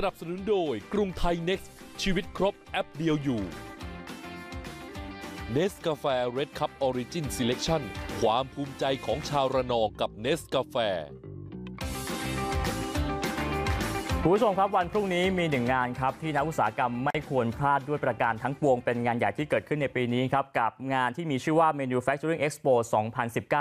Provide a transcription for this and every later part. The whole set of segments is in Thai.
สนับสนุนโดย กรุงไทยเน็กซ์ชีวิตครบแอปเดียวอยู่เนสกาแฟเรดคัพออริจินซีเลคชั่นความภูมิใจของชาวระนองกับเนสกาแฟคุณผู้ชมครับวันพรุ่งนี้มีหนึ่งงานครับที่นักอุตสาหกรรมไม่ควรพลาดด้วยประการทั้งปวงเป็นงานใหญ่ที่เกิดขึ้นในปีนี้ครับ กับงานที่มีชื่อว่า Manufacturing Expo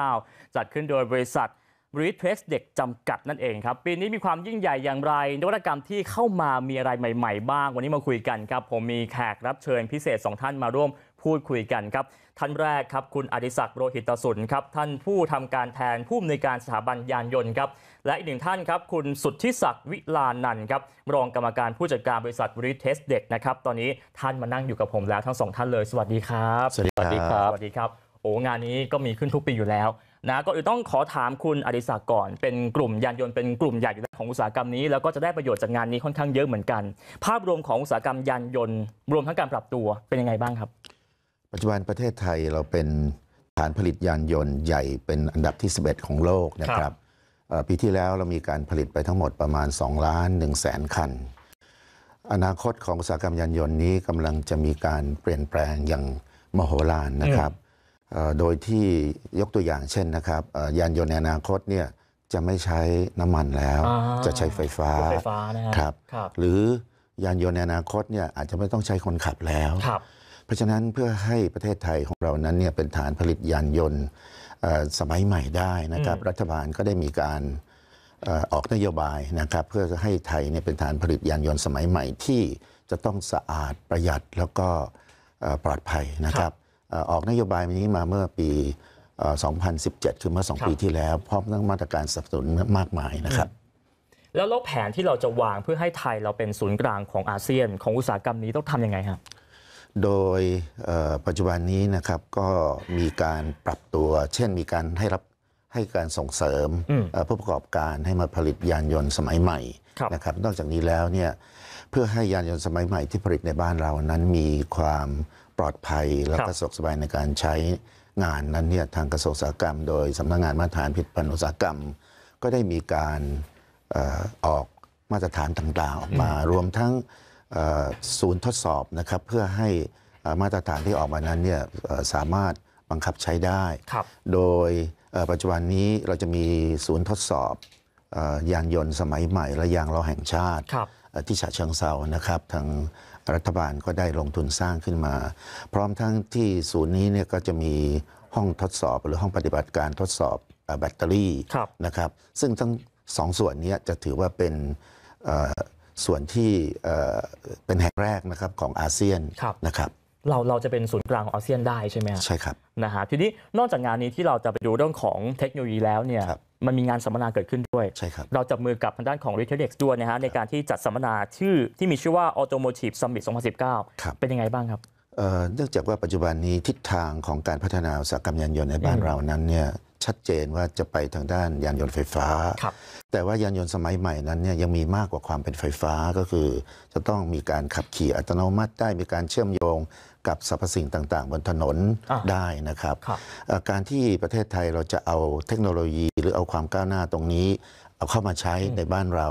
2019 จัดขึ้นโดยบริษัทรีเทสเด็กจำกัดนั่นเองครับปีนี้มีความยิ่งใหญ่อย่างไรนวัตกรรมที่เข้ามามีอะไรใหม่ ๆบ้างวันนี้มาคุยกันครับผมมีแขกรับเชิญพิเศษ2ท่านมาร่วมพูดคุยกันครับ ท่านแรกครับคุณอดิศักดิ์โรหิตสุนครับท่านผู้ทำการแทน ผู้อำนวยการสถาบันยานยนต์ครับและอีกหนึ่งท่านครับคุณสุทธิศักดิ์วิลานันครับรองกรรมการผู้จัดการบริษัทรีเทสเด็กนะครับตอนนี้ท่านมานั่งอยู่กับผมแล้วทั้งสองท่านเลยสวัสดีครับสวัสดีครับสวัสดีครับโอ้งานนี้ก็มีขึ้นทุกปีอยู่แล้วนะกนอื่นต้องขอถามคุณอดิศักก่อน เป็นกลุ่มยานยนต์เป็นกลุ่มใหญ่อยู่แล้วของอุตสาหกรรมนี้แล้วก็จะได้ประโยชน์จากงานนี้ค่อนข้างเยอะเหมือนกัน ภาพรวมของอุตสาหกรรมยานยนต์ รวมทั้งการปรับตัวเป็นยังไงบ้างครับ ปัจจุบันประเทศไทยเราเป็นฐานผลิตยานยนต์ใหญ่เป็นอันดับที่ 11 ของโลกนะครับปีที่แล้วเรามีการผลิตไปทั้งหมดประมาณ2ล้าน1แสนคัน อนาคตของอุตสาหกรรมยานยนต์นี้กำลังจะมีการเปลี่ยนแปลงอย่างมโหฬารนะครับโดยที่ยกตัวอย่างเช่นนะครับยานยนต์ในอนาคตเนี่ยจะไม่ใช้น้ำมันแล้ว จะใช้ไฟฟ้าครับ หรือยานยนต์ในอนาคตเนี่ยอาจจะไม่ต้องใช้คนขับแล้วเพราะฉะนั้นเพื่อให้ประเทศไทยของเรานั้นเนี่ยเป็นฐานผลิตยานยนต์สมัยใหม่ได้นะครับ รัฐบาลก็ได้มีการออกนโยบายนะครับ เพื่อจะให้ไทยเนี่ยเป็นฐานผลิตยานยนต์สมัยใหม่ที่จะต้องสะอาดประหยัดแล้วก็ปลอดภัยนะครับออกนโยบายนี้มาเมื่อปี2017 คือเมื่อ2ปีที่แล้ว พร้อมทั้งมาตรการสนับสนุนมากมายนะครับ แล้วลกแผนที่เราจะวางเพื่อให้ไทยเราเป็นศูนย์กลางของอาเซียน ของอุตสาหกรรมนี้ต้องทำยังไงครับโดยปัจจุบันนี้นะครับก็มีการปรับตัว เช่นมีการให้รับให้การส่งเสริมผู้ประกอบการให้มาผลิตยานยนต์สมัยใหม่นะครับนอกจากนี้แล้วเนี่ยเพื่อให้ยานยนต์สมัยใหม่ที่ผลิตในบ้านเรานั้นมีความปลอดภัยและกระสบกสบายในการใช้งานนั้นเนี่ยทางกระทรวงอุตสาหกรรม โดยสำนักงงานมาตรฐานผลิตภัณฑ์อุตสาหกรรมก็ได้มีการออกมาตรฐานต่างๆออกมารวมทั้งศูนย์ทดสอบนะครับเพื่อให้มาตรฐานที่ออกมานั้นเนี่ยสามารถบังคับใช้ได้ โดยปัจจุบันนี้เราจะมีศูนย์ทดสอบ ยานยนต์สมัยใหม่และยางล้อแห่งชาติที่ฉะเชิงเซานะครับทางรัฐบาลก็ได้ลงทุนสร้างขึ้นมา พร้อมทั้งที่ศูนย์นี้เนี่ยก็จะมีห้องทดสอบหรือห้องปฏิบัติการทดสอบแบตเตอรี่นะครับซึ่งทั้งสองส่วนนี้จะถือว่าเป็นส่วนที่เป็นแห่งแรกนะครับของอาเซียนนะครับเราเราจะเป็นศูนย์กลางของอาเซียนได้ใช่ไหมใช่ครับนะฮะทีนี้นอกจากงานนี้ที่เราจะไปดูเรื่องของเทคโนโลยีแล้วเนี่ยมันมีงานสัมมนาเกิดขึ้นยใช่ครับ เราจับมือกับทางด้านของร e เทเล็กด้วยนะฮะในการที่จัดสัมมนาชื่อที่มีชื่อว่า Automotive Summit 2019 เป็นยังไงบ้างครับเนื่องจากว่าปัจจุบันนี้ทิศทางของการพัฒนาอุตสาหกรรมยานยนต์ในบ้านเรานั้นเนี่ยชัดเจนว่าจะไปทางด้านยานยนต์ไฟฟ้า แต่ว่ายานยนต์สมัยใหม่นั้นเนี่ยยังมีมากกว่าความเป็นไฟฟ้าก็คือจะต้องมีการขับขี่อัตโนมัติได้มีการเชื่อมโยงกับสรรพสิ่งต่าง ๆ บนถนนได้นะครับรบการที่ประเทศไทยเราจะเอาเทคโนโลยีหรือเอาความก้าวหน้าตรงนี้เอาเข้ามาใช้ในบ้านเรา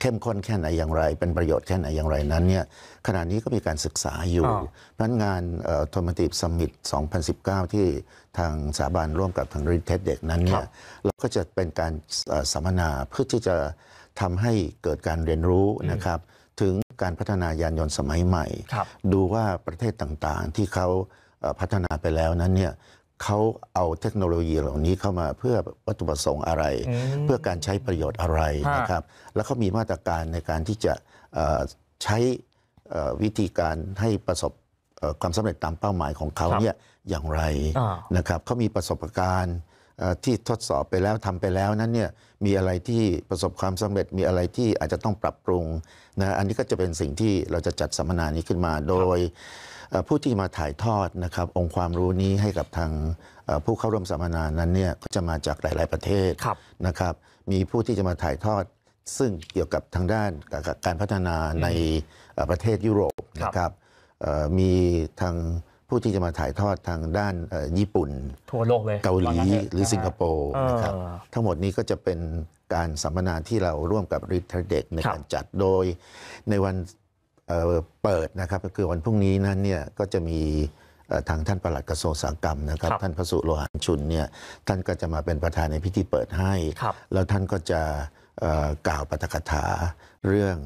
เข้มข้นแค่ไหนอย่างไร เป็นประโยชน์แค่ไหนอย่างไรนั้นเนี่ยขณะนี้ก็มีการศึกษาอยู่เพราะงานโทมัติฟสมิต 2019 ที่ทางสถาบันร่วมกับทางริเทสเด็กนั้นเนี่ยเราก็จะเป็นการสัมมนาเพื่อที่จะทำให้เกิดการเรียนรู้นะครับ ถึงการพัฒนายานยนต์สมัยใหม่ ดูว่าประเทศต่างๆที่เขาพัฒนาไปแล้วนั้นเนี่ยเขาเอาเทคโนโลยีเหล่านี้เข้ามาเพื่อวัตถุประสงค์อะไร เพื่อการใช้ประโยชน์อะไรนะครับ แล้วเขามีมาตรการในการที่จะใช้วิธีการให้ประสบความสำเร็จตามเป้าหมายของเขาเนี่ยอย่างไรนะครับเขามีประสบการณ์ที่ทดสอบไปแล้ว ทำไปแล้วนั้นเนี่ยมีอะไรที่ประสบความสำเร็จมีอะไรที่อาจจะต้องปรับปรุงนะอันนี้ก็จะเป็นสิ่งที่เราจะจัดสัมมนานี้ขึ้นมาโดยผู้ที่มาถ่ายทอดนะครับองค์ความรู้นี้ให้กับทางผู้เข้าร่วมสัมมนานั้นเนี่ยก็จะมาจากหลาย ๆ ประเทศนะครับ มีผู้ที่จะมาถ่ายทอด ซึ่งเกี่ยวกับทางด้านการพัฒนาในประเทศยุโรปนะครับมีทางผู้ที่จะมาถ่ายทอดทางด้านญี่ปุ่น ทั่วโลกเลย เกาหลี หรือสิงคโปร์นะครับ ทั้งหมดนี้ก็จะเป็นการสัมมนาที่เราร่วมกับริทเด็กในการจัด โดย ในวันเปิดนะครับก็คือวันพรุ่งนี้นั้นเนี่ยก็จะมีทางท่านประหลัดกระทรวงสางกรรมนะครับ ท่านพระสุโลหันชุนเนี่ย ท่านก็จะมาเป็นประธานในพิธีเปิดให้แล้วท่านก็จะกล่าวปาฐกถาเรื่อง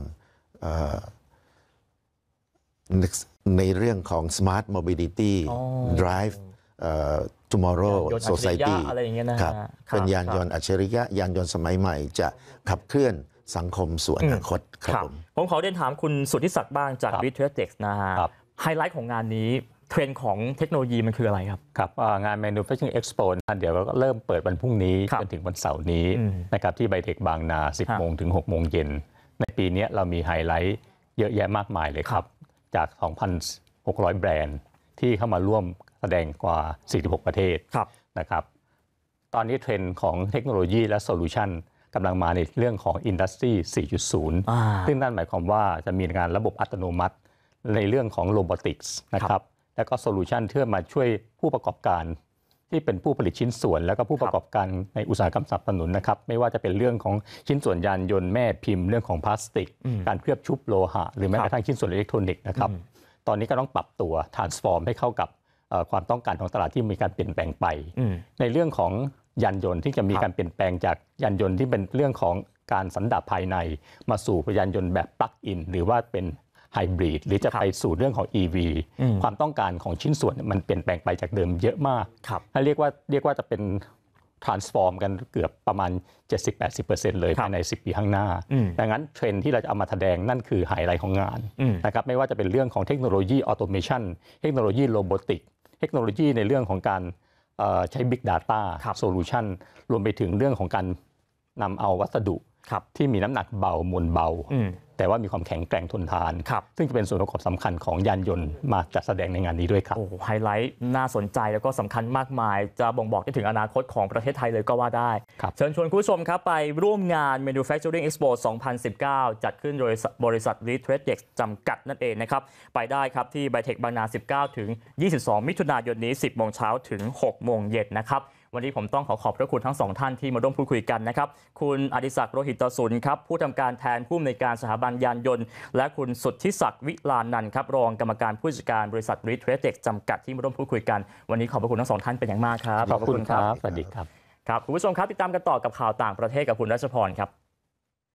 ในเรื่องของ Smart Mobility Drive Tomorrow Society ยเยนะครับเป็นยานยนต์อัจฉริยะยานยนต์สมัยใหม่จะขับเคลื่อนสังคมสู่อนาคตครับผมผมขอเรียนถามคุณสุทธิศักดิ์บ้างจากวิทยาเทคนะฮะไฮไลท์ของงานนี้เทรนด์ของเทคโนโลยีมันคืออะไรครับครับงาน Manufacturing Expo เดี๋ยวก็เริ่มเปิดวันพรุ่งนี้จนถึงวันเสาร์นี้นะครับที่ไบเทคบางนา 10โมงถึง6โมงเย็นในปีนี้เรามีไฮไลท์เยอะแยะมากมายเลยครับจาก 2,600 แบรนด์ ที่เข้ามาร่วมแสดงกว่า 46 ประเทศนะครับ ตอนนี้เทรนด์ของเทคโนโลยีและโซลูชันกำลังมาในเรื่องของ Industry 4.0 ซึ่งนั่นหมายความว่าจะมีงานระบบอัตโนมัติในเรื่องของโรบอติกส์นะครับ และก็โซลูชันเพื่อมาช่วยผู้ประกอบการที่เป็นผู้ผลิตชิ้นส่วนแล้วก็ผู้ประกอบการในอุตสาหกรรมสนับสนุนนะครับ ไม่ว่าจะเป็นเรื่องของชิ้นส่วนยานยนต์แม่พิมพ์เรื่องของพลาสติก การเคลือบชุบโลหะ หรือแม้กระทั่งชิ้นส่วนอิเล็กทรอนิกส์นะครับตอนนี้ก็ต้องปรับตัว transform ให้เข้ากับความต้องการของตลาดที่มีการเปลี่ยนแปลงไปในเรื่องของยานยนต์ที่จะมีการเปลี่ยนแปลงจากยานยนต์ ที่เป็นเรื่องของการสันดาปภายใน มาสู่ยานยนต์แบบปลั๊กอิน หรือว่าเป็นไฮบริดหรือจะไปสู่เรื่องของ e ีความต้องการของชิ้นส่วนมันเปลี่ยนแปลงไปจากเดิมเยอะมากถ้าเรียกว่าเรียกว่าจะเป็น transform กันเกือบประมาณ 70-80%เลยภายใน 10 ปีข้างหน้าดังนั้นเทรนที่เราจะเอามาแสดงนั่นคือไฮไลท์ของงานนะครับไม่ว่าจะเป็นเรื่องของเทคโนโลยี ออโตเมชันเทคโนโลยีโรบอติก เทคโนโลยีในเรื่องของการใช้ Big Data s โซลูชันรวมไปถึงเรื่องของการนำเอาวัสดุที่มีน้ำหนักเบามวลเบาแต่ว่ามีความแข็งแกร่งทนทานครับซึ่งจะเป็นส่วนประกอบสำคัญของยานยนต์มาจัดแสดงในงานนี้ด้วยครับ โอ้ไฮไลท์น่าสนใจแล้วก็สำคัญมากมาย จะบ่งบอกได้ถึงอนาคตของประเทศไทยเลยก็ว่าได้ เชิญชวนคุณผู้ชมครับไปร่วมงาน Manufacturing Expo 2019 จัดขึ้นโดยบริษัที r e t r เด็กจำกัดนั่นเองนะครับ ไปได้ครับที่ไบเทคบางนา19ถึง22 มิถุนายนนี้ 10โมงเช้าถึง6โมงเย็นนะครับวันนี้ผมต้องขอขอบพระคุณทั้งสองท่านที่มาร่วมพูดคุยกันนะครับ คุณอดิศักดิ์โรหิตศุนครับผู้ทำการแทนผู้อำนวยการสถาบันยานยนต์ และคุณสุทธิศักดิ์วิลานันครับรองกรรมการผู้จัดการบริษัทริทเเทคจำกัดที่มาร่วมพูดคุยกัน วันนี้ขอบพระคุณทั้งสองท่านเป็นอย่างมากครับขอบคุณครับสวัสดีครับครับคุณผู้ชมครับติดตามกันต่อกับข่าวต่างประเทศกับคุณรัชพรครับ